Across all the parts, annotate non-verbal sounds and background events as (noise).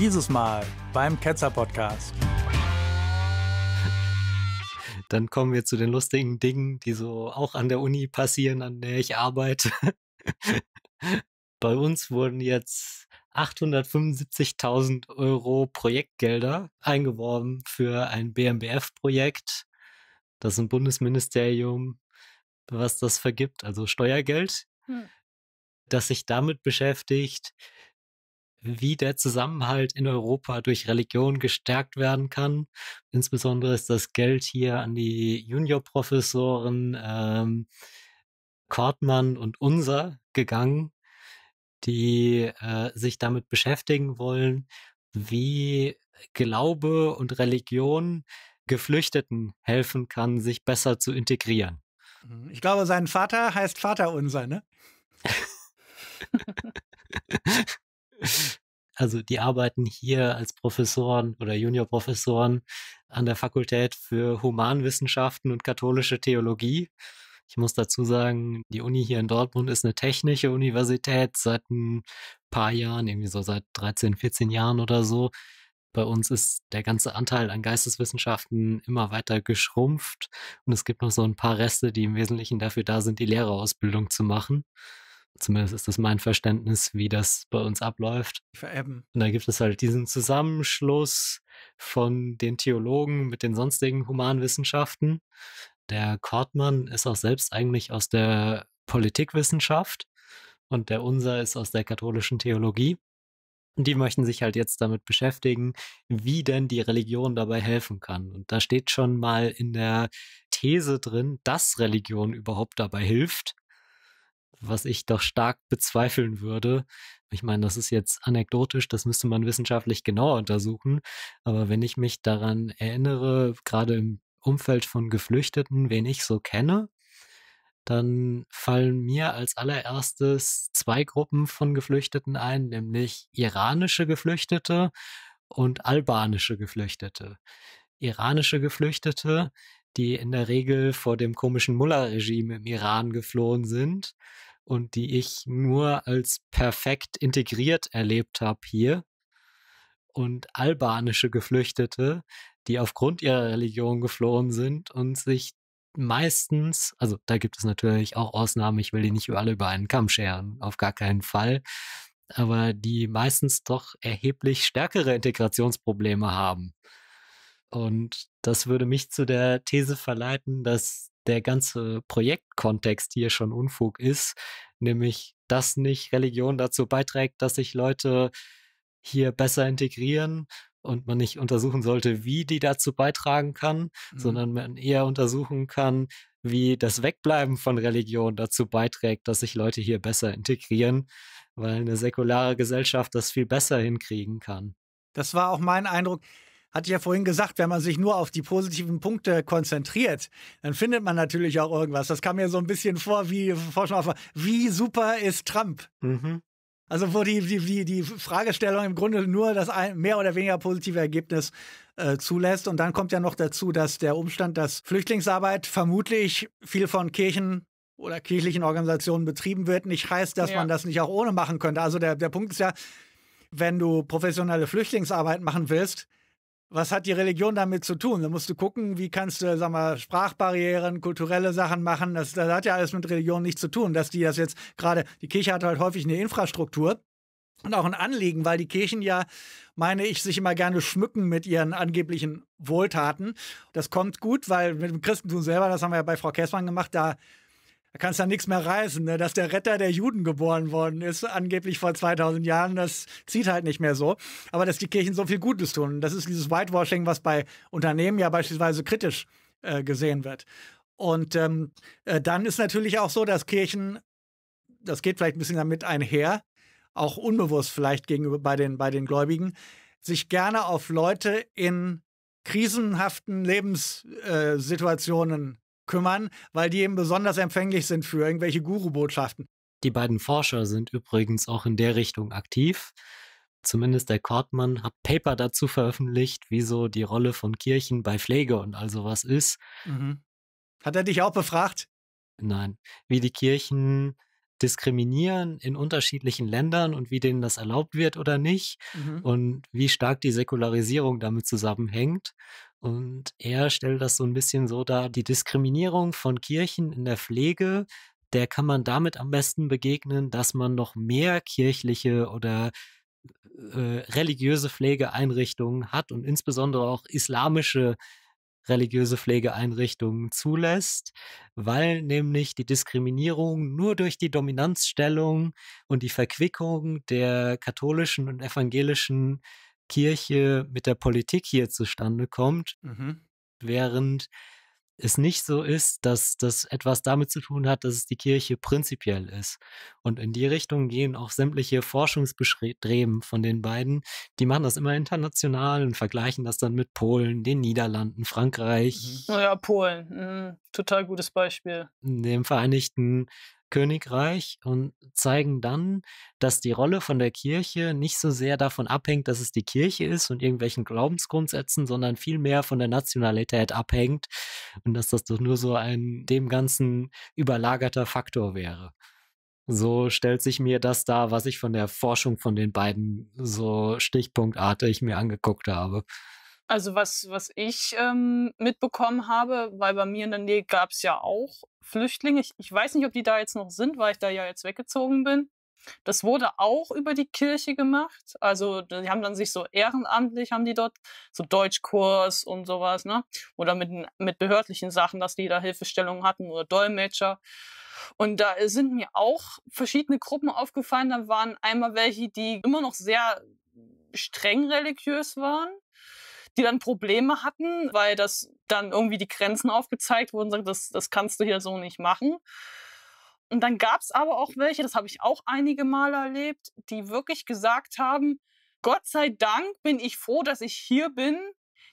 Dieses Mal beim Ketzer Podcast. Dann kommen wir zu den lustigen Dingen, die so auch an der Uni passieren, an der ich arbeite. (laughs) Bei uns wurden jetzt 875.000 Euro Projektgelder eingeworben für ein BMBF-Projekt. Das ist ein Bundesministerium, was das vergibt, also Steuergeld, hm. das sich damit beschäftigt, wie der Zusammenhalt in Europa durch Religion gestärkt werden kann. Insbesondere ist das Geld hier an die Juniorprofessoren ähm, Kortmann und Unser gegangen, die äh, sich damit beschäftigen wollen, wie Glaube und Religion Geflüchteten helfen kann, sich besser zu integrieren. Mhm. Ich glaube, sein Vater heißt Vater unser, ne? (laughs) Also die arbeiten hier als Professoren oder Juniorprofessoren an der Fakultät für Humanwissenschaften und katholische Theologie. Ich muss dazu sagen, die Uni hier in Dortmund ist eine technische Universität seit ein paar Jahren, irgendwie so seit 13, 14 Jahren oder so. Bei uns ist der ganze Anteil an Geisteswissenschaften immer weiter geschrumpft und es gibt noch so ein paar Reste, die im Wesentlichen dafür da sind, die Lehrerausbildung zu machen. Zumindest ist das mein Verständnis, wie das bei uns abläuft. Verebben. Und da gibt es halt diesen Zusammenschluss von den Theologen mit den sonstigen Humanwissenschaften. Der Kortmann ist auch selbst eigentlich aus der Politikwissenschaft und der Unser ist aus der katholischen Theologie. Und die möchten sich halt jetzt damit beschäftigen, wie denn die Religion dabei helfen kann. Und da steht schon mal in der These drin, dass Religion überhaupt dabei hilft was ich doch stark bezweifeln würde. Ich meine, das ist jetzt anekdotisch, das müsste man wissenschaftlich genauer untersuchen. Aber wenn ich mich daran erinnere, gerade im Umfeld von Geflüchteten, wen ich so kenne, dann fallen mir als allererstes zwei Gruppen von Geflüchteten ein, nämlich iranische Geflüchtete und albanische Geflüchtete. Iranische Geflüchtete, die in der Regel vor dem komischen Mullah-Regime im Iran geflohen sind und die ich nur als perfekt integriert erlebt habe hier. Und albanische Geflüchtete, die aufgrund ihrer Religion geflohen sind und sich meistens, also da gibt es natürlich auch Ausnahmen, ich will die nicht alle über einen Kamm scheren, auf gar keinen Fall, aber die meistens doch erheblich stärkere Integrationsprobleme haben. Und das würde mich zu der These verleiten, dass der ganze Projektkontext hier schon Unfug ist, nämlich dass nicht Religion dazu beiträgt, dass sich Leute hier besser integrieren und man nicht untersuchen sollte, wie die dazu beitragen kann, mhm. sondern man eher untersuchen kann, wie das Wegbleiben von Religion dazu beiträgt, dass sich Leute hier besser integrieren, weil eine säkulare Gesellschaft das viel besser hinkriegen kann. Das war auch mein Eindruck hatte ich ja vorhin gesagt, wenn man sich nur auf die positiven Punkte konzentriert, dann findet man natürlich auch irgendwas. Das kam mir so ein bisschen vor wie, vor, wie super ist Trump? Mhm. Also wo die, die, die, Fragestellung im Grunde nur das ein, mehr oder weniger positive Ergebnis äh, zulässt. Und dann kommt ja noch dazu, dass der Umstand, dass Flüchtlingsarbeit vermutlich viel von Kirchen oder kirchlichen Organisationen betrieben wird, nicht heißt, dass ja. man das nicht auch ohne machen könnte. Also der, der Punkt ist ja, wenn du professionelle Flüchtlingsarbeit machen willst, was hat die Religion damit zu tun? Da musst du gucken, wie kannst du, sag mal, Sprachbarrieren, kulturelle Sachen machen. Das, das hat ja alles mit Religion nichts zu tun, dass die das jetzt gerade, die Kirche hat halt häufig eine Infrastruktur und auch ein Anliegen, weil die Kirchen ja, meine ich, sich immer gerne schmücken mit ihren angeblichen Wohltaten. Das kommt gut, weil mit dem Christentum selber, das haben wir ja bei Frau Kessmann gemacht, da da kannst du ja nichts mehr reißen, ne? dass der Retter der Juden geboren worden ist, angeblich vor 2000 Jahren, das zieht halt nicht mehr so. Aber dass die Kirchen so viel Gutes tun, das ist dieses Whitewashing, was bei Unternehmen ja beispielsweise kritisch äh, gesehen wird. Und ähm, äh, dann ist natürlich auch so, dass Kirchen, das geht vielleicht ein bisschen damit einher, auch unbewusst vielleicht gegenüber bei den, bei den Gläubigen, sich gerne auf Leute in krisenhaften Lebenssituationen äh, kümmern, weil die eben besonders empfänglich sind für irgendwelche Guru-Botschaften. Die beiden Forscher sind übrigens auch in der Richtung aktiv. Zumindest der Kortmann hat Paper dazu veröffentlicht, wieso die Rolle von Kirchen bei Pflege und all sowas ist. Mhm. Hat er dich auch befragt? Nein. Wie die Kirchen diskriminieren in unterschiedlichen Ländern und wie denen das erlaubt wird oder nicht mhm. und wie stark die Säkularisierung damit zusammenhängt. Und er stellt das so ein bisschen so dar, die Diskriminierung von Kirchen in der Pflege, der kann man damit am besten begegnen, dass man noch mehr kirchliche oder äh, religiöse Pflegeeinrichtungen hat und insbesondere auch islamische religiöse Pflegeeinrichtungen zulässt, weil nämlich die Diskriminierung nur durch die Dominanzstellung und die Verquickung der katholischen und evangelischen Kirche mit der Politik hier zustande kommt, mhm. während es nicht so ist, dass das etwas damit zu tun hat, dass es die Kirche prinzipiell ist. Und in die Richtung gehen auch sämtliche Forschungsbestreben von den beiden. Die machen das immer international und vergleichen das dann mit Polen, den Niederlanden, Frankreich. Mhm. Oh ja, Polen, mhm. total gutes Beispiel. In Dem Vereinigten Königreich und zeigen dann, dass die Rolle von der Kirche nicht so sehr davon abhängt, dass es die Kirche ist und irgendwelchen Glaubensgrundsätzen, sondern vielmehr von der Nationalität abhängt und dass das doch nur so ein dem Ganzen überlagerter Faktor wäre. So stellt sich mir das dar, was ich von der Forschung von den beiden so stichpunktartig mir angeguckt habe. Also was, was ich ähm, mitbekommen habe, weil bei mir in der Nähe gab es ja auch Flüchtlinge. Ich, ich weiß nicht, ob die da jetzt noch sind, weil ich da ja jetzt weggezogen bin. Das wurde auch über die Kirche gemacht. Also die haben dann sich so ehrenamtlich, haben die dort so Deutschkurs und sowas, ne? Oder mit, mit behördlichen Sachen, dass die da Hilfestellungen hatten oder Dolmetscher. Und da sind mir auch verschiedene Gruppen aufgefallen. Da waren einmal welche, die immer noch sehr streng religiös waren die dann Probleme hatten, weil das dann irgendwie die Grenzen aufgezeigt wurden, und sagen, das, das kannst du hier so nicht machen. Und dann gab es aber auch welche, das habe ich auch einige Male erlebt, die wirklich gesagt haben, Gott sei Dank bin ich froh, dass ich hier bin,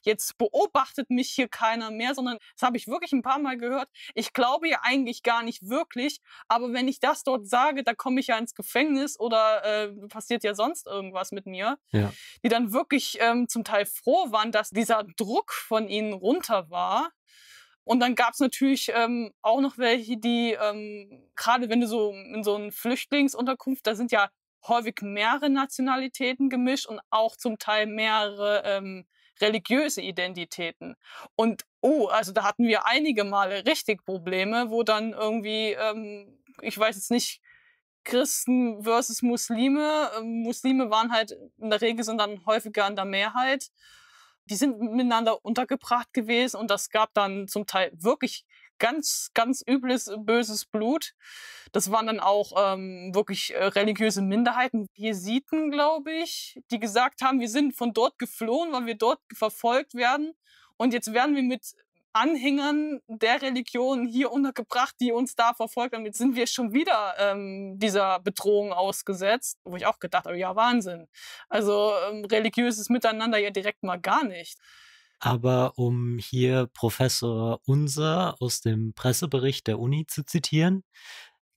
jetzt beobachtet mich hier keiner mehr, sondern das habe ich wirklich ein paar Mal gehört. Ich glaube ja eigentlich gar nicht wirklich, aber wenn ich das dort sage, da komme ich ja ins Gefängnis oder äh, passiert ja sonst irgendwas mit mir. Ja. Die dann wirklich ähm, zum Teil froh waren, dass dieser Druck von ihnen runter war. Und dann gab es natürlich ähm, auch noch welche, die ähm, gerade wenn du so in so einer Flüchtlingsunterkunft, da sind ja häufig mehrere Nationalitäten gemischt und auch zum Teil mehrere ähm, religiöse Identitäten. Und oh, also da hatten wir einige Male richtig Probleme, wo dann irgendwie, ähm, ich weiß jetzt nicht, Christen versus Muslime. Ähm, Muslime waren halt in der Regel sind dann häufiger in der Mehrheit. Die sind miteinander untergebracht gewesen und das gab dann zum Teil wirklich ganz, ganz übles, böses Blut. Das waren dann auch ähm, wirklich äh, religiöse Minderheiten, Jesiten, glaube ich, die gesagt haben, wir sind von dort geflohen, weil wir dort verfolgt werden. Und jetzt werden wir mit Anhängern der Religion hier untergebracht, die uns da verfolgt haben. Jetzt sind wir schon wieder ähm, dieser Bedrohung ausgesetzt, wo ich auch gedacht habe, ja, Wahnsinn. Also ähm, religiöses Miteinander ja direkt mal gar nicht. Aber um hier Professor Unser aus dem Pressebericht der Uni zu zitieren,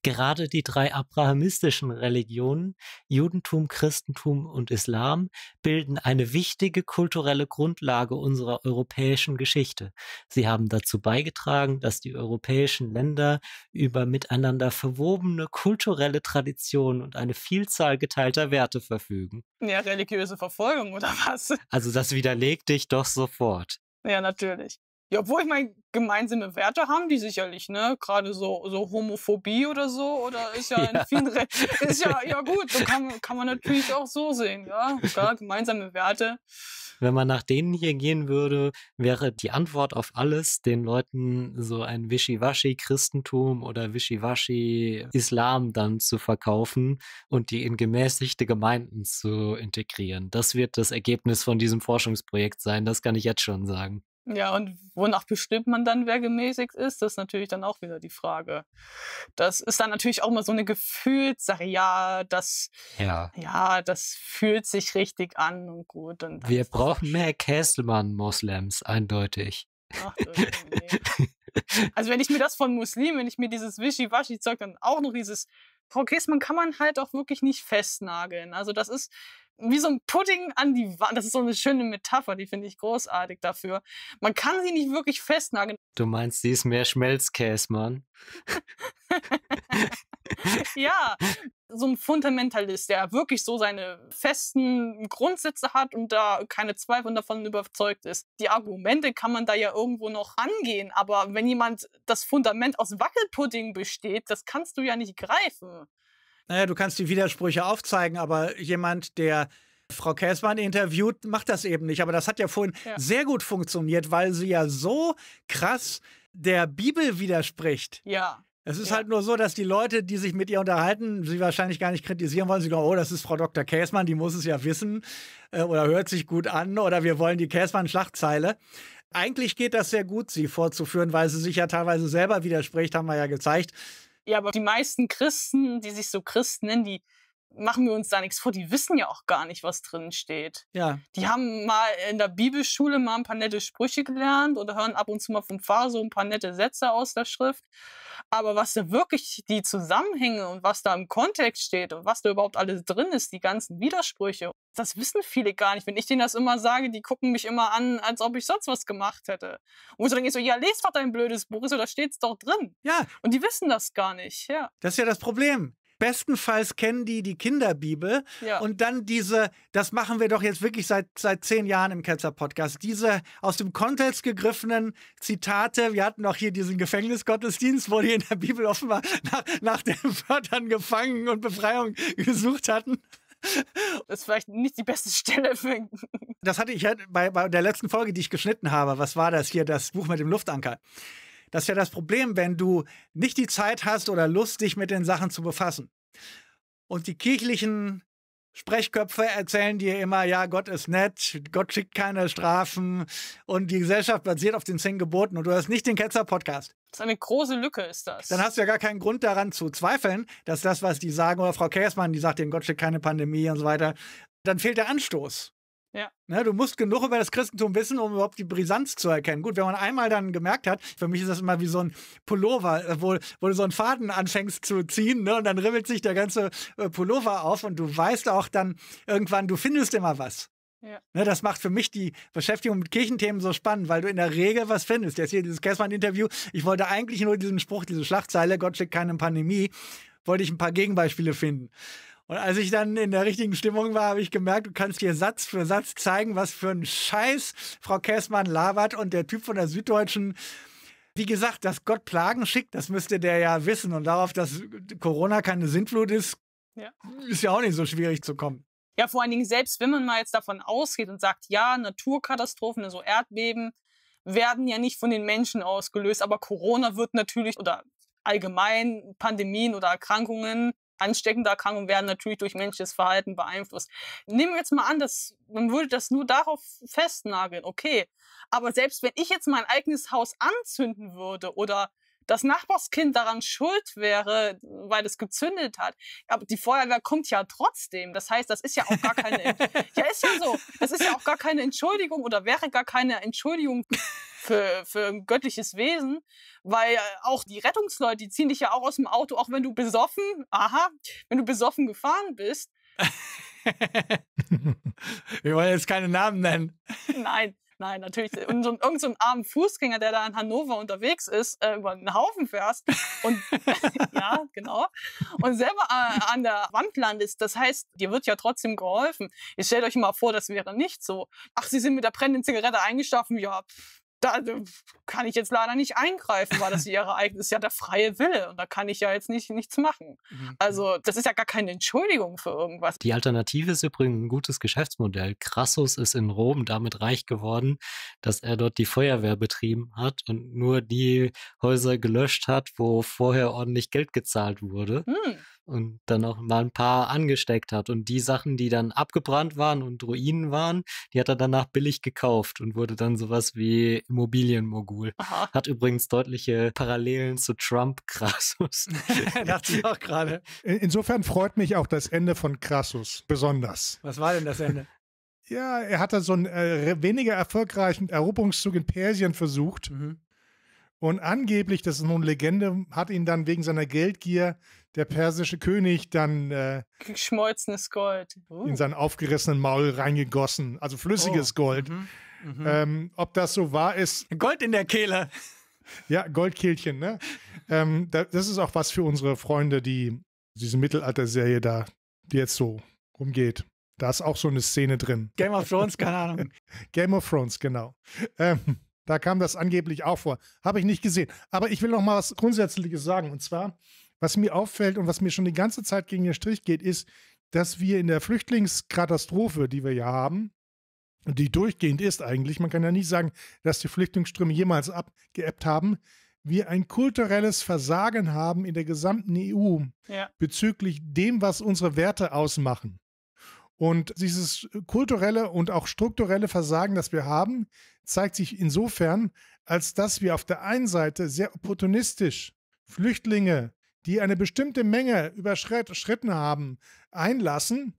gerade die drei abrahamistischen Religionen, Judentum, Christentum und Islam, bilden eine wichtige kulturelle Grundlage unserer europäischen Geschichte. Sie haben dazu beigetragen, dass die europäischen Länder über miteinander verwobene kulturelle Traditionen und eine Vielzahl geteilter Werte verfügen. Ja, religiöse Verfolgung oder was? Also das widerlegt dich doch sofort. Ja, natürlich. Ja, obwohl ich meine, gemeinsame Werte haben die sicherlich, ne? Gerade so, so Homophobie oder so, oder ist ja, (laughs) ja. in vielen Re ist ja, ja gut, so kann, kann man natürlich auch so sehen, ja. Klar, gemeinsame Werte. Wenn man nach denen hier gehen würde, wäre die Antwort auf alles den Leuten so ein Wischiwaschi-Christentum oder Wischiwaschi-Islam dann zu verkaufen und die in gemäßigte Gemeinden zu integrieren. Das wird das Ergebnis von diesem Forschungsprojekt sein, das kann ich jetzt schon sagen. Ja, und wonach bestimmt man dann, wer gemäßigt ist, das ist natürlich dann auch wieder die Frage. Das ist dann natürlich auch immer so eine Gefühlssache, ja, das, ja. ja, das fühlt sich richtig an und gut. Und Wir brauchen mehr Kesselmann-Moslems, eindeutig. Ach, (laughs) nee. also wenn ich mir das von Muslimen, wenn ich mir dieses Wischiwaschi-Zeug dann auch noch dieses Frau Käsmann kann man halt auch wirklich nicht festnageln. Also das ist, wie so ein Pudding an die Wand. Das ist so eine schöne Metapher, die finde ich großartig dafür. Man kann sie nicht wirklich festnageln. Du meinst, sie ist mehr Schmelzkäse, Mann. (laughs) ja, so ein Fundamentalist, der wirklich so seine festen Grundsätze hat und da keine Zweifel davon überzeugt ist. Die Argumente kann man da ja irgendwo noch angehen, aber wenn jemand das Fundament aus Wackelpudding besteht, das kannst du ja nicht greifen naja, du kannst die Widersprüche aufzeigen, aber jemand, der Frau Käsmann interviewt, macht das eben nicht. Aber das hat ja vorhin ja. sehr gut funktioniert, weil sie ja so krass der Bibel widerspricht. Ja. Es ist ja. halt nur so, dass die Leute, die sich mit ihr unterhalten, sie wahrscheinlich gar nicht kritisieren wollen. Sie sagen, oh, das ist Frau Dr. Käsmann, die muss es ja wissen äh, oder hört sich gut an oder wir wollen die käsmann schlachtzeile Eigentlich geht das sehr gut, sie vorzuführen, weil sie sich ja teilweise selber widerspricht, haben wir ja gezeigt. Ja, aber die meisten Christen, die sich so Christen nennen, die machen wir uns da nichts vor, die wissen ja auch gar nicht, was drin steht. Ja. Die haben mal in der Bibelschule mal ein paar nette Sprüche gelernt oder hören ab und zu mal vom Pfarrer so ein paar nette Sätze aus der Schrift. Aber was da wirklich die Zusammenhänge und was da im Kontext steht und was da überhaupt alles drin ist, die ganzen Widersprüche, das wissen viele gar nicht. Wenn ich denen das immer sage, die gucken mich immer an, als ob ich sonst was gemacht hätte. Und so denke ich so, ja, lest doch dein blödes Buch, so, da steht's doch drin. Ja. Und die wissen das gar nicht, ja. Das ist ja das Problem. Bestenfalls kennen die die Kinderbibel ja. und dann diese, das machen wir doch jetzt wirklich seit, seit zehn Jahren im Ketzer-Podcast, diese aus dem Kontext gegriffenen Zitate. Wir hatten auch hier diesen Gefängnisgottesdienst, wo die in der Bibel offenbar nach, nach den (laughs) Wörtern gefangen und Befreiung gesucht hatten. Das ist vielleicht nicht die beste Stelle für. Das hatte ich halt bei, bei der letzten Folge, die ich geschnitten habe. Was war das hier? Das Buch mit dem Luftanker. Das ist ja das Problem, wenn du nicht die Zeit hast oder Lust, dich mit den Sachen zu befassen. Und die kirchlichen Sprechköpfe erzählen dir immer, ja, Gott ist nett, Gott schickt keine Strafen und die Gesellschaft basiert auf den zehn Geboten und du hast nicht den Ketzer-Podcast. Das ist eine große Lücke, ist das. Dann hast du ja gar keinen Grund daran zu zweifeln, dass das, was die sagen, oder Frau Käßmann, die sagt, den Gott schickt keine Pandemie und so weiter, dann fehlt der Anstoß. Ja. Ne, du musst genug über das Christentum wissen, um überhaupt die Brisanz zu erkennen. Gut, wenn man einmal dann gemerkt hat, für mich ist das immer wie so ein Pullover, äh, wo, wo du so einen Faden anfängst zu ziehen ne, und dann ribbelt sich der ganze äh, Pullover auf und du weißt auch dann irgendwann, du findest immer was. Ja. Ne, das macht für mich die Beschäftigung mit Kirchenthemen so spannend, weil du in der Regel was findest. Jetzt hier dieses Kessmann-Interview, ich wollte eigentlich nur diesen Spruch, diese Schlagzeile, Gott schickt keine Pandemie, wollte ich ein paar Gegenbeispiele finden. Und als ich dann in der richtigen Stimmung war, habe ich gemerkt, du kannst dir Satz für Satz zeigen, was für ein Scheiß Frau Käßmann labert und der Typ von der Süddeutschen. Wie gesagt, dass Gott Plagen schickt, das müsste der ja wissen. Und darauf, dass Corona keine Sintflut ist, ja. ist ja auch nicht so schwierig zu kommen. Ja, vor allen Dingen selbst, wenn man mal jetzt davon ausgeht und sagt, ja, Naturkatastrophen, also Erdbeben, werden ja nicht von den Menschen ausgelöst, aber Corona wird natürlich oder allgemein Pandemien oder Erkrankungen ansteckende Erkrankungen werden natürlich durch menschliches Verhalten beeinflusst. Nehmen wir jetzt mal an, dass man würde das nur darauf festnageln, okay. Aber selbst wenn ich jetzt mein eigenes Haus anzünden würde oder das Nachbarskind daran schuld wäre, weil es gezündet hat. Aber die Feuerwehr kommt ja trotzdem. Das heißt, das ist ja auch gar keine, (laughs) ja, ist ja so. Das ist ja auch gar keine Entschuldigung oder wäre gar keine Entschuldigung für, für ein göttliches Wesen, weil auch die Rettungsleute, die ziehen dich ja auch aus dem Auto, auch wenn du besoffen, aha, wenn du besoffen gefahren bist. (laughs) Wir wollen jetzt keine Namen nennen. Nein, Nein, natürlich. Und äh, so, irgend so armen Fußgänger, der da in Hannover unterwegs ist, äh, über einen Haufen fährst und (laughs) (laughs) ja, genau. Und selber äh, an der Wand landest. Das heißt, dir wird ja trotzdem geholfen. Ihr stellt euch mal vor, das wäre nicht so. Ach, sie sind mit der brennenden Zigarette eingeschlafen. Ja, pff, da äh, kann ich jetzt leider nicht eingreifen, weil das ihre eigene, ist ja der freie Wille und da kann ich ja jetzt nicht, nichts machen. Mhm. Also das ist ja gar keine Entschuldigung für irgendwas. Die Alternative ist übrigens ein gutes Geschäftsmodell. Crassus ist in Rom damit reich geworden, dass er dort die Feuerwehr betrieben hat und nur die Häuser gelöscht hat, wo vorher ordentlich Geld gezahlt wurde. Hm und dann auch mal ein paar angesteckt hat. Und die Sachen, die dann abgebrannt waren und Ruinen waren, die hat er danach billig gekauft und wurde dann sowas wie Immobilienmogul. Aha. Hat übrigens deutliche Parallelen zu Trump Crassus. (laughs) (laughs) Dachte ich auch gerade. Insofern freut mich auch das Ende von Crassus besonders. Was war denn das Ende? Ja, er hatte so einen äh, weniger erfolgreichen Eroberungszug in Persien versucht. Mhm und angeblich, das ist nun Legende, hat ihn dann wegen seiner Geldgier der persische König dann äh, geschmolzenes Gold uh. in seinen aufgerissenen Maul reingegossen, also flüssiges oh. Gold. Mhm. Mhm. Ähm, ob das so wahr ist? Gold in der Kehle. Ja, Goldkehlchen. Ne? ähm, das ist auch was für unsere Freunde, die diese Mittelalter-Serie da, die jetzt so rumgeht. Da ist auch so eine Szene drin. Game of Thrones, keine Ahnung. (laughs) Game of Thrones, genau. Ähm, da kam das angeblich auch vor. Habe ich nicht gesehen. Aber ich will noch mal was Grundsätzliches sagen. Und zwar, was mir auffällt und was mir schon die ganze Zeit gegen den Strich geht, ist, dass wir in der Flüchtlingskatastrophe, die wir ja haben, die durchgehend ist eigentlich, man kann ja nicht sagen, dass die Flüchtlingsströme jemals abgeebbt haben, wir ein kulturelles Versagen haben in der gesamten EU ja. bezüglich dem, was unsere Werte ausmachen. Und dieses kulturelle und auch strukturelle Versagen, das wir haben, zeigt sich insofern, als dass wir auf der einen Seite sehr opportunistisch Flüchtlinge, die eine bestimmte Menge überschritten haben, einlassen,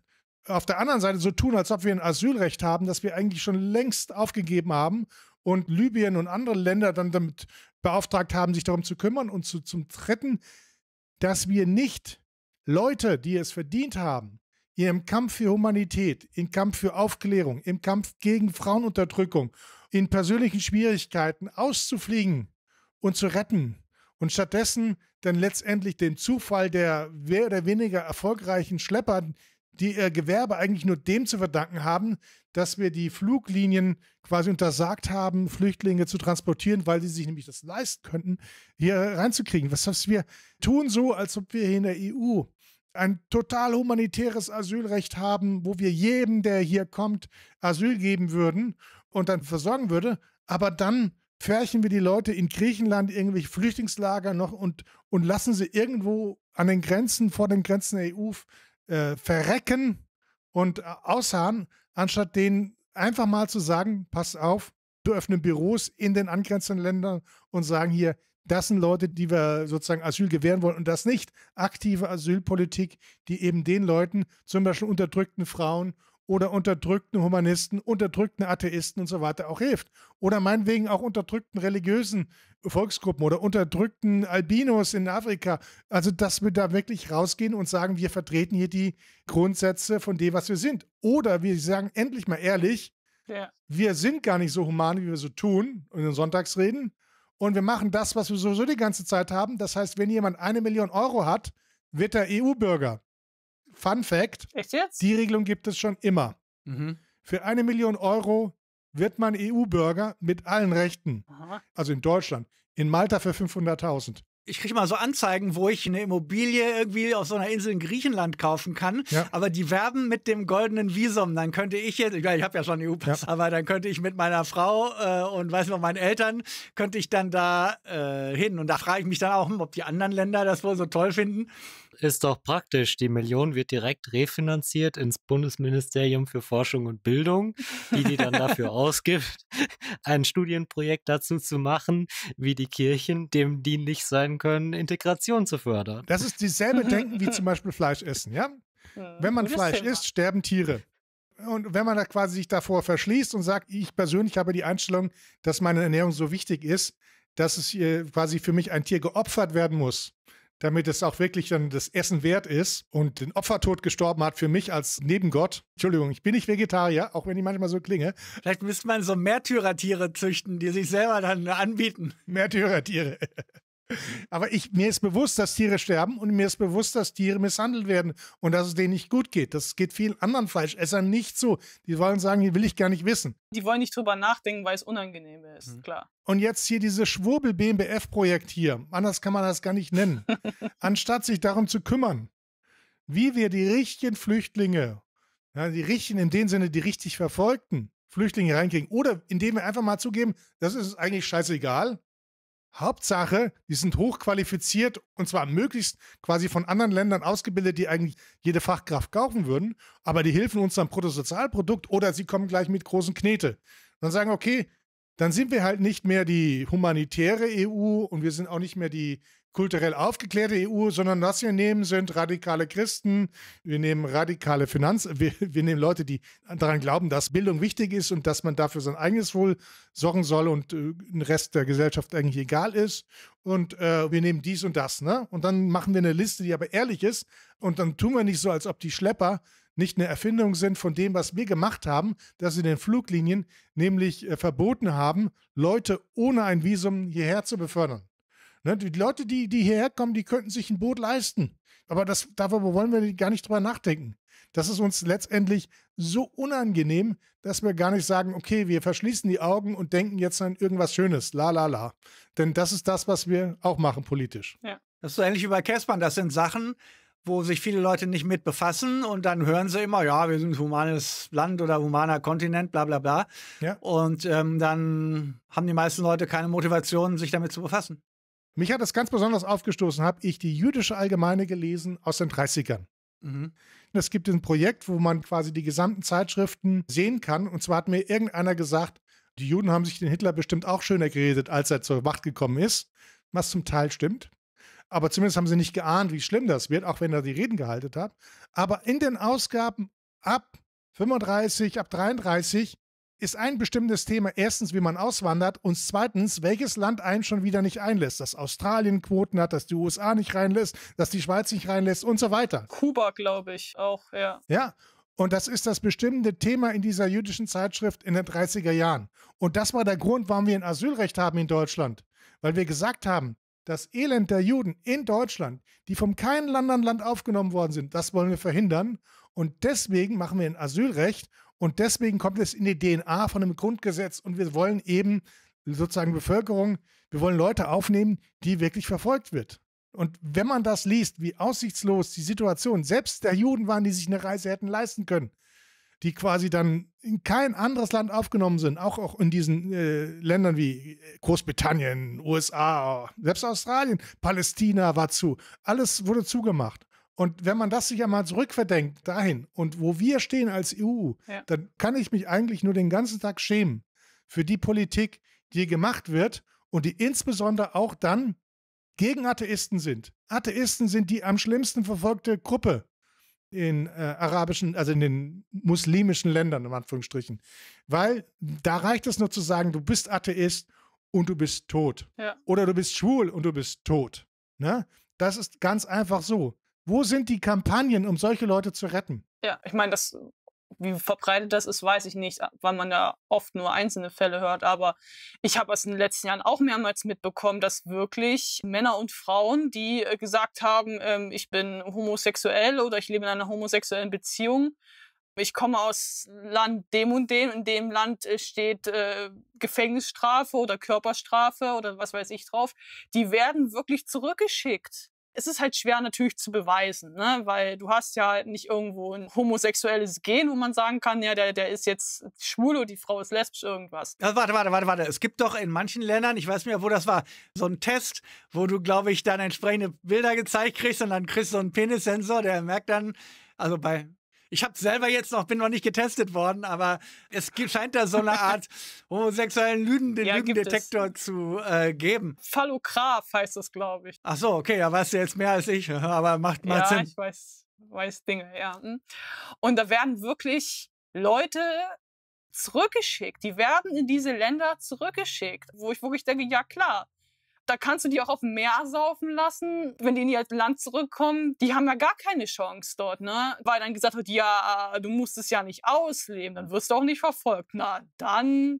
auf der anderen Seite so tun, als ob wir ein Asylrecht haben, das wir eigentlich schon längst aufgegeben haben und Libyen und andere Länder dann damit beauftragt haben, sich darum zu kümmern und zu, zum Dritten, dass wir nicht Leute, die es verdient haben, ihrem Kampf für Humanität, im Kampf für Aufklärung, im Kampf gegen Frauenunterdrückung, in persönlichen Schwierigkeiten auszufliegen und zu retten und stattdessen dann letztendlich den Zufall der mehr oder weniger erfolgreichen Schlepper, die ihr Gewerbe eigentlich nur dem zu verdanken haben, dass wir die Fluglinien quasi untersagt haben, Flüchtlinge zu transportieren, weil sie sich nämlich das leisten könnten, hier reinzukriegen. Was wir tun so, als ob wir hier in der EU ein total humanitäres Asylrecht haben, wo wir jedem, der hier kommt, Asyl geben würden und dann versorgen würde. Aber dann pferchen wir die Leute in Griechenland, irgendwelche Flüchtlingslager noch und, und lassen sie irgendwo an den Grenzen, vor den Grenzen der EU äh, verrecken und äh, ausharren, anstatt denen einfach mal zu sagen, pass auf, wir öffnen Büros in den angrenzenden Ländern und sagen hier, das sind Leute, die wir sozusagen Asyl gewähren wollen und das nicht aktive Asylpolitik, die eben den Leuten, zum Beispiel unterdrückten Frauen oder unterdrückten Humanisten, unterdrückten Atheisten und so weiter auch hilft. Oder meinetwegen auch unterdrückten religiösen Volksgruppen oder unterdrückten Albinos in Afrika. Also, dass wir da wirklich rausgehen und sagen, wir vertreten hier die Grundsätze von dem, was wir sind. Oder wir sagen endlich mal ehrlich, ja. wir sind gar nicht so human, wie wir so tun in den Sonntagsreden, und wir machen das, was wir sowieso die ganze Zeit haben. Das heißt, wenn jemand eine Million Euro hat, wird er EU-Bürger. Fun Fact: Echt jetzt? Die Regelung gibt es schon immer. Mhm. Für eine Million Euro wird man EU-Bürger mit allen Rechten. Aha. Also in Deutschland. In Malta für 500.000 ich kriege mal so Anzeigen, wo ich eine Immobilie irgendwie auf so einer Insel in Griechenland kaufen kann, ja. aber die werben mit dem goldenen Visum. Dann könnte ich jetzt, ich, ich habe ja schon EU-Pass, ja. aber dann könnte ich mit meiner Frau äh, und weiß noch meinen Eltern, könnte ich dann da äh, hin. Und da frage ich mich dann auch, hm, ob die anderen Länder das wohl so toll finden ist doch praktisch. Die Million wird direkt refinanziert ins Bundesministerium für Forschung und Bildung, die die dann dafür (laughs) ausgibt, ein Studienprojekt dazu zu machen, wie die Kirchen dem dienlich sein können, Integration zu fördern. Das ist dieselbe Denken wie zum Beispiel Fleisch essen, ja? (laughs) Wenn man Fleisch isst, sterben Tiere. Und wenn man da quasi sich davor verschließt und sagt, ich persönlich habe die Einstellung, dass meine Ernährung so wichtig ist, dass es quasi für mich ein Tier geopfert werden muss, damit es auch wirklich dann das Essen wert ist und den Opfertod gestorben hat für mich als Nebengott. Entschuldigung, ich bin nicht Vegetarier, auch wenn ich manchmal so klinge. Vielleicht müsste man so Märtyrertiere züchten, die sich selber dann anbieten. Märtyrertiere. Aber ich, mir ist bewusst, dass Tiere sterben und mir ist bewusst, dass Tiere misshandelt werden und dass es denen nicht gut geht. Das geht vielen anderen Fleischessern nicht so. Die wollen sagen, die will ich gar nicht wissen. Die wollen nicht drüber nachdenken, weil es unangenehm ist, mhm. klar. Und jetzt hier dieses Schwurbel-BMBF-Projekt hier, anders kann man das gar nicht nennen, (laughs) anstatt sich darum zu kümmern, wie wir die richtigen Flüchtlinge, ja, die richtigen in dem Sinne, die richtig verfolgten, Flüchtlinge reinkriegen oder indem wir einfach mal zugeben, das ist eigentlich scheißegal, Hauptsache, die sind hochqualifiziert und zwar möglichst quasi von anderen Ländern ausgebildet, die eigentlich jede Fachkraft kaufen würden, aber die helfen uns am Bruttosozialprodukt oder sie kommen gleich mit großen Knete. dann sagen, okay, dann sind wir halt nicht mehr die humanitäre EU und wir sind auch nicht mehr die kulturell aufgeklärte EU, sondern was wir nehmen, sind radikale Christen, wir nehmen radikale Finanz, wir, wir nehmen Leute, die daran glauben, dass Bildung wichtig ist und dass man dafür sein eigenes Wohl sorgen soll und äh, den Rest der Gesellschaft eigentlich egal ist. Und äh, wir nehmen dies und das, ne? Und dann machen wir eine Liste, die aber ehrlich ist. Und dann tun wir nicht so, als ob die Schlepper nicht eine Erfindung sind von dem, was wir gemacht haben, dass sie den Fluglinien nämlich äh, verboten haben, Leute ohne ein Visum hierher zu befördern. Ne? Die Leute, die, die hierher kommen, die könnten sich ein Boot leisten. Aber das, darüber wollen wir gar nicht drüber nachdenken. Das ist uns letztendlich so unangenehm, dass wir gar nicht sagen, okay, wir verschließen die Augen und denken jetzt an irgendwas Schönes. La, la, la. Denn das ist das, was wir auch machen politisch. Ja. Das ist so ähnlich wie bei Kespern. Das sind Sachen, wo sich viele Leute nicht mit befassen und dann hören sie immer, ja, wir sind humanes Land oder humaner Kontinent, bla bla bla. Ja. Und ähm, dann haben die meisten Leute keine Motivation, sich damit zu befassen. Mich hat das ganz besonders aufgestoßen, habe ich die jüdische Allgemeine gelesen aus den 30ern. Mhm. Es gibt ein Projekt, wo man quasi die gesamten Zeitschriften sehen kann. Und zwar hat mir irgendeiner gesagt, die Juden haben sich den Hitler bestimmt auch schöner geredet, als er zur Macht gekommen ist, was zum Teil stimmt. Aber zumindest haben sie nicht geahnt, wie schlimm das wird, auch wenn er die Reden gehalten hat. Aber in den Ausgaben ab 35, ab 33 ist ein bestimmtes Thema erstens, wie man auswandert und zweitens, welches Land einen schon wieder nicht einlässt, dass Australien Quoten hat, dass die USA nicht reinlässt, dass die Schweiz nicht reinlässt und so weiter. Kuba, glaube ich, auch, ja. Ja. Und das ist das bestimmende Thema in dieser jüdischen Zeitschrift in den 30er Jahren. Und das war der Grund, warum wir ein Asylrecht haben in Deutschland. Weil wir gesagt haben, das Elend der Juden in Deutschland, die vom keinem anderen Land aufgenommen worden sind, das wollen wir verhindern. Und deswegen machen wir ein Asylrecht und deswegen kommt es in die DNA von einem Grundgesetz und wir wollen eben sozusagen Bevölkerung, wir wollen Leute aufnehmen, die wirklich verfolgt wird. Und wenn man das liest, wie aussichtslos die Situation selbst der Juden waren, die sich eine Reise hätten leisten können, die quasi dann in kein anderes Land aufgenommen sind, auch, auch in diesen äh, Ländern wie äh, Großbritannien, USA, selbst Australien, Palästina war zu. Alles wurde zugemacht. Und wenn man das sich einmal zurückverdenkt, dahin und wo wir stehen als EU, ja. dann kann ich mich eigentlich nur den ganzen Tag schämen für die Politik, die gemacht wird und die insbesondere auch dann gegen Atheisten sind. Atheisten sind die am schlimmsten verfolgte Gruppe in äh, arabischen, also in den muslimischen Ländern, in Anführungsstrichen. Weil da reicht es nur zu sagen, du bist Atheist und du bist tot. Ja. Oder du bist schwul und du bist tot. Ne? Das ist ganz einfach so. Wo sind die Kampagnen, um solche Leute zu retten? Ja, ich meine, das wie verbreitet das ist, weiß ich nicht, weil man da oft nur einzelne Fälle hört. Aber ich habe es in den letzten Jahren auch mehrmals mitbekommen, dass wirklich Männer und Frauen, die äh, gesagt haben, ähm, ich bin homosexuell oder ich lebe in einer homosexuellen Beziehung, ich komme aus Land dem und dem, in dem Land äh, steht äh, Gefängnisstrafe oder Körperstrafe oder was weiß ich drauf, die werden wirklich zurückgeschickt. Es ist halt schwer natürlich zu beweisen, ne? weil du hast ja nicht irgendwo ein homosexuelles Gen, wo man sagen kann, ja, der, der ist jetzt schwul oder die Frau ist lesbisch, irgendwas. Also warte, warte, warte, warte. Es gibt doch in manchen Ländern, ich weiß nicht mehr, wo das war, so ein Test, wo du, glaube ich, dann entsprechende Bilder gezeigt kriegst und dann kriegst du so einen Penissensor, der merkt dann, also bei ich habe selber jetzt noch, bin noch nicht getestet worden, aber es gibt, scheint da so eine (laughs) Art homosexuellen Lügen, den ja, Lügendetektor zu äh, geben. Fallograf heißt das, glaube ich. Ach so, okay, da weißt du jetzt mehr als ich, (laughs) aber macht mal ja, Sinn. Ja, ich weiß, weiß Dinge, ja. Hm. Und da werden wirklich Leute zurückgeschickt. Die werden in diese Länder zurückgeschickt, wo ich wirklich denke, ja klar, da kannst du die auch auf dem Meer saufen lassen. Wenn die in ihr Land zurückkommen, die haben ja gar keine Chance dort, ne? Weil dann gesagt wird, ja, du musst es ja nicht ausleben, dann wirst du auch nicht verfolgt. Na, dann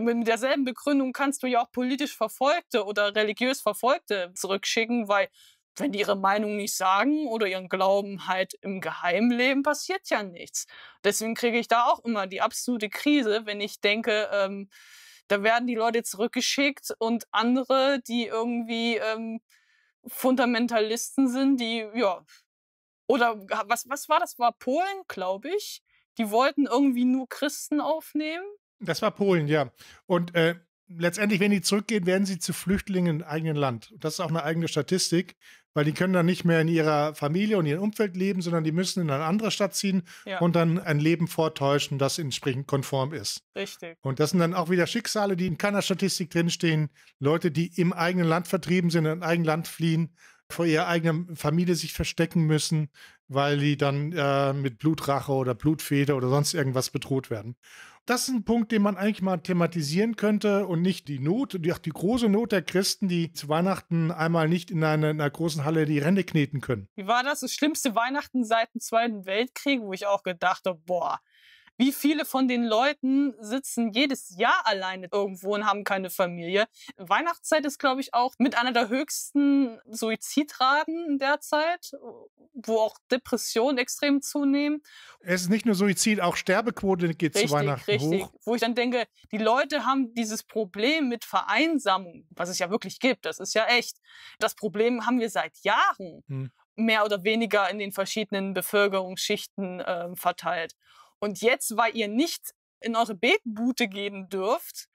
mit derselben Begründung kannst du ja auch politisch Verfolgte oder religiös Verfolgte zurückschicken, weil wenn die ihre Meinung nicht sagen oder ihren Glauben halt im Geheimleben, passiert ja nichts. Deswegen kriege ich da auch immer die absolute Krise, wenn ich denke, ähm, da werden die Leute zurückgeschickt und andere, die irgendwie ähm, Fundamentalisten sind, die, ja. Oder was, was war das? War Polen, glaube ich. Die wollten irgendwie nur Christen aufnehmen. Das war Polen, ja. Und äh, letztendlich, wenn die zurückgehen, werden sie zu Flüchtlingen im eigenen Land. Das ist auch eine eigene Statistik weil die können dann nicht mehr in ihrer Familie und ihrem Umfeld leben, sondern die müssen in eine andere Stadt ziehen ja. und dann ein Leben vortäuschen, das entsprechend konform ist. Richtig. Und das sind dann auch wieder Schicksale, die in keiner Statistik drinstehen. Leute, die im eigenen Land vertrieben sind, in eigenen Land fliehen, vor ihrer eigenen Familie sich verstecken müssen, weil die dann äh, mit Blutrache oder Blutfeder oder sonst irgendwas bedroht werden das ist ein Punkt, den man eigentlich mal thematisieren könnte und nicht die Not, die, die große Not der Christen, die zu Weihnachten einmal nicht in, eine, in einer großen Halle die Rände kneten können. Wie war das? Das schlimmste Weihnachten seit dem Zweiten Weltkrieg, wo ich auch gedacht habe, boah, wie viele von den Leuten sitzen jedes Jahr alleine irgendwo und haben keine Familie? Weihnachtszeit ist, glaube ich, auch mit einer der höchsten Suizidraten derzeit, wo auch Depressionen extrem zunehmen. Es ist nicht nur Suizid, auch Sterbequote geht richtig, zu Weihnachten richtig. hoch. Wo ich dann denke, die Leute haben dieses Problem mit Vereinsamung, was es ja wirklich gibt, das ist ja echt. Das Problem haben wir seit Jahren. Hm mehr oder weniger in den verschiedenen Bevölkerungsschichten äh, verteilt. Und jetzt, weil ihr nicht in eure Betbute gehen dürft,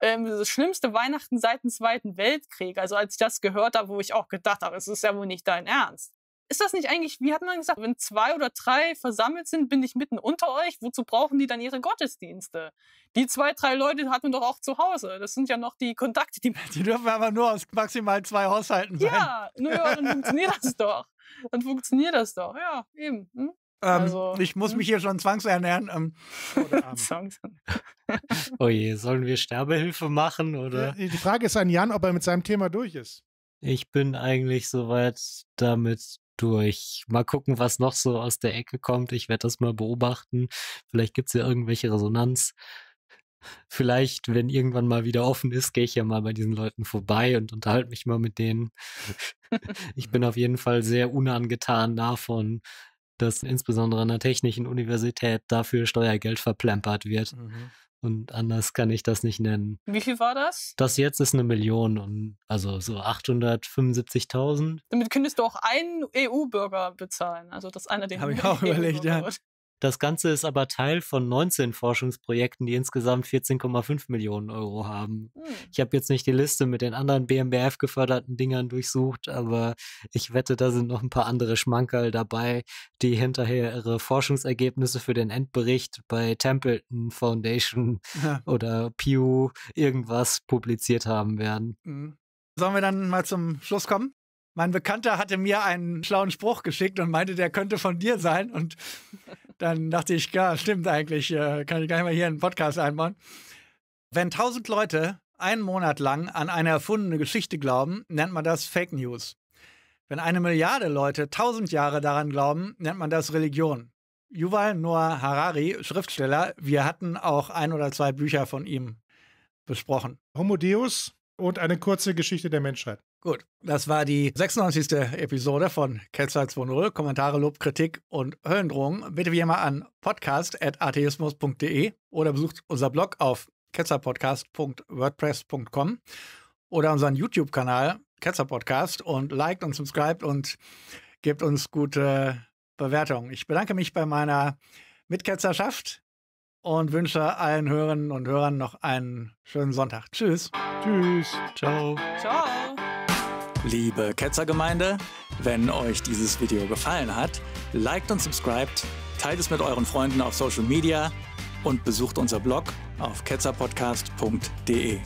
ähm, das schlimmste Weihnachten seit dem Zweiten Weltkrieg. Also als ich das gehört habe, wo ich auch gedacht habe, es ist ja wohl nicht dein Ernst. Ist das nicht eigentlich, wie hat man gesagt, wenn zwei oder drei versammelt sind, bin ich mitten unter euch? Wozu brauchen die dann ihre Gottesdienste? Die zwei, drei Leute hat man doch auch zu Hause. Das sind ja noch die Kontakte, die man. Die dürfen aber nur aus maximal zwei Haushalten sein. Ja, naja, dann funktioniert das doch. Dann funktioniert das doch, ja, eben. Hm? Ähm, also, ich muss hm? mich hier schon zwangsernähren. Ähm. (laughs) oh je, sollen wir Sterbehilfe machen? Oder? Die Frage ist an Jan, ob er mit seinem Thema durch ist. Ich bin eigentlich soweit damit durch. Mal gucken, was noch so aus der Ecke kommt. Ich werde das mal beobachten. Vielleicht gibt es ja irgendwelche Resonanz. Vielleicht, wenn irgendwann mal wieder offen ist, gehe ich ja mal bei diesen Leuten vorbei und unterhalte mich mal mit denen. (laughs) ich bin auf jeden Fall sehr unangetan davon, dass insbesondere an der Technischen Universität dafür Steuergeld verplempert wird. Mhm. Und anders kann ich das nicht nennen. Wie viel war das? Das jetzt ist eine Million und also so 875.000. Damit könntest du auch einen EU-Bürger bezahlen. Also, dass einer den. Habe ich auch überlegt, ja. Das Ganze ist aber Teil von 19 Forschungsprojekten, die insgesamt 14,5 Millionen Euro haben. Hm. Ich habe jetzt nicht die Liste mit den anderen BMBF geförderten Dingern durchsucht, aber ich wette, da sind noch ein paar andere Schmankerl dabei, die hinterher ihre Forschungsergebnisse für den Endbericht bei Templeton Foundation ja. oder Pew irgendwas publiziert haben werden. Hm. Sollen wir dann mal zum Schluss kommen? Mein Bekannter hatte mir einen schlauen Spruch geschickt und meinte, der könnte von dir sein. Und dann dachte ich, ja, stimmt eigentlich, äh, kann ich gar nicht mal hier einen Podcast einbauen. Wenn tausend Leute einen Monat lang an eine erfundene Geschichte glauben, nennt man das Fake News. Wenn eine Milliarde Leute tausend Jahre daran glauben, nennt man das Religion. Yuval Noah Harari, Schriftsteller, wir hatten auch ein oder zwei Bücher von ihm besprochen. Homo Deus und eine kurze Geschichte der Menschheit. Gut, das war die 96. Episode von Kessler 2.0. Kommentare, Lob, Kritik und Höllendrohungen bitte wie immer an podcast.atheismus.de oder besucht unser Blog auf ketzerpodcast.wordpress.com oder unseren YouTube-Kanal Ketzer Podcast und liked und subscribed und gebt uns gute Bewertungen. Ich bedanke mich bei meiner Mitketzerschaft und wünsche allen Hörerinnen und Hörern noch einen schönen Sonntag. Tschüss. Tschüss. Ciao. Ciao. Liebe Ketzergemeinde, wenn euch dieses Video gefallen hat, liked und subscribed, teilt es mit euren Freunden auf Social Media und besucht unser Blog auf ketzerpodcast.de.